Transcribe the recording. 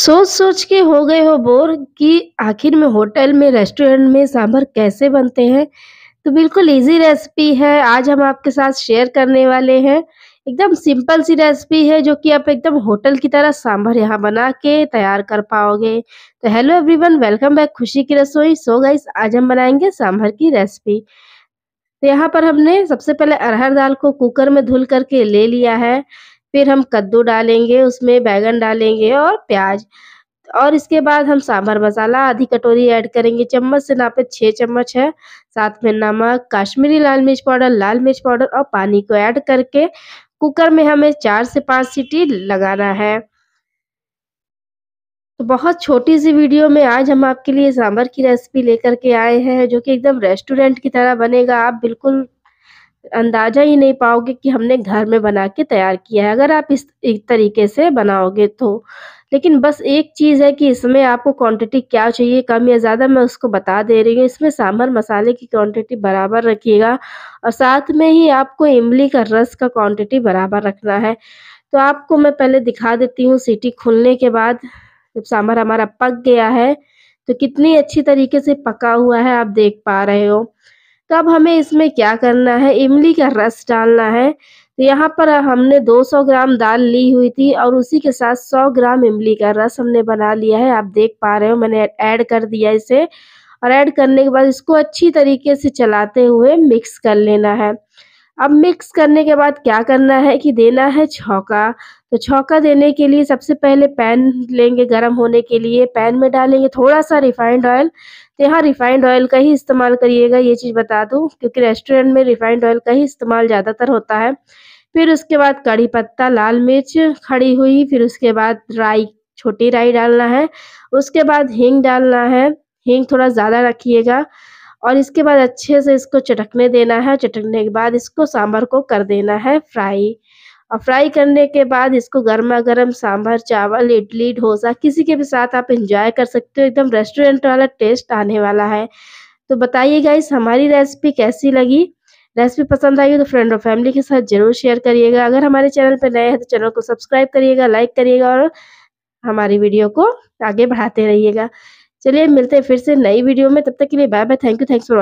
सोच सोच के हो गए हो बोर कि आखिर में होटल में रेस्टोरेंट में सांभर कैसे बनते हैं तो बिल्कुल इजी रेसिपी है आज हम आपके साथ शेयर करने वाले हैं एकदम सिंपल सी रेसिपी है जो कि आप एकदम होटल की तरह सांभर यहाँ बना के तैयार कर पाओगे तो हेलो एवरीवन वेलकम बैक खुशी की रसोई सो गाइस आज हम बनाएंगे सांभर की रेसिपी तो यहाँ पर हमने सबसे पहले अरहर दाल को कुकर में धुल करके ले लिया है फिर हम कद्दू डालेंगे उसमें बैंगन डालेंगे और प्याज और इसके बाद हम सांभर मसाला आधी कटोरी ऐड करेंगे चम्मच से नापे छः चम्मच है साथ में नमक काश्मीरी लाल मिर्च पाउडर लाल मिर्च पाउडर और पानी को ऐड करके कुकर में हमें चार से पाँच सीटी लगाना है तो बहुत छोटी सी वीडियो में आज हम आपके लिए सांभर की रेसिपी लेकर के आए हैं जो कि एकदम रेस्टोरेंट की तरह बनेगा आप बिल्कुल अंदाजा ही नहीं पाओगे कि हमने घर में बना के तैयार किया है अगर आप इस तरीके से बनाओगे तो लेकिन बस एक चीज़ है कि इसमें आपको क्वांटिटी क्या चाहिए कम या ज़्यादा मैं उसको बता दे रही हूँ इसमें सांभर मसाले की क्वांटिटी बराबर रखिएगा और साथ में ही आपको इमली का रस का क्वांटिटी बराबर रखना है तो आपको मैं पहले दिखा देती हूँ सीटी खुलने के बाद जब सांभर हमारा पक गया है तो कितनी अच्छी तरीके से पका हुआ है आप देख पा रहे हो तब हमें इसमें क्या करना है इमली का रस डालना है तो यहाँ पर हमने 200 ग्राम दाल ली हुई थी और उसी के साथ 100 ग्राम इमली का रस हमने बना लिया है आप देख पा रहे हो मैंने ऐड कर दिया इसे और ऐड करने के बाद इसको अच्छी तरीके से चलाते हुए मिक्स कर लेना है अब मिक्स करने के बाद क्या करना है कि देना है छौका तो छौका देने के लिए सबसे पहले पैन लेंगे गरम होने के लिए पैन में डालेंगे थोड़ा सा रिफाइंड ऑयल तो यहाँ रिफाइंड ऑयल का ही इस्तेमाल करिएगा ये चीज़ बता दूँ क्योंकि रेस्टोरेंट में रिफाइंड ऑयल का ही इस्तेमाल ज़्यादातर होता है फिर उसके बाद कड़ी पत्ता लाल मिर्च खड़ी हुई फिर उसके बाद राई छोटी राई डालना है उसके बाद हींग डालना है हींग थोड़ा ज़्यादा रखिएगा और इसके बाद अच्छे से इसको चटकने देना है चटकने के बाद इसको सांभर को कर देना है फ्राई और फ्राई करने के बाद इसको गर्मा गर्म सांभर चावल इडली डोसा किसी के भी साथ आप इंजॉय कर सकते हो एकदम रेस्टोरेंट वाला टेस्ट आने वाला है तो बताइए गाइस हमारी रेसिपी कैसी लगी रेसिपी पसंद आई हो तो फ्रेंड और फैमिली के साथ जरूर शेयर करिएगा अगर हमारे चैनल पर नए हैं तो चैनल को सब्सक्राइब करिएगा लाइक करिएगा और हमारी वीडियो को आगे बढ़ाते रहिएगा चलिए मिलते हैं फिर से नई वीडियो में तब तक के लिए bye bye thank you thanks for